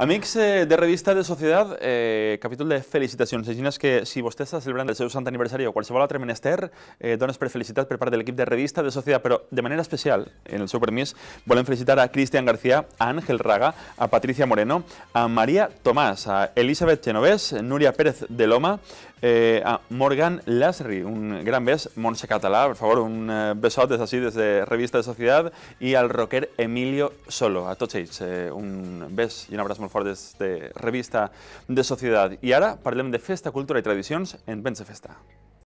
Amics eh, de Revista de Sociedad, eh, capítulo de Y es que si vos estás celebrando el seu santo aniversario o cualquier otro menester, eh, dones para felicitar por parte de equipo de Revista de Sociedad, pero de manera especial, en el Miss, vuelven a felicitar a Cristian García, a Ángel Raga, a Patricia Moreno, a María Tomás, a Elizabeth Genovés, Nuria Pérez de Loma, eh, a Morgan Lasri, un gran bes, monse Catalá, por favor, un beso antes así desde Revista de Sociedad, y al rocker Emilio Solo. A todos, un bes y un abrazo. des de Revista de Societat. I ara parlem de festa, cultura i tradicions en Pensa Festa.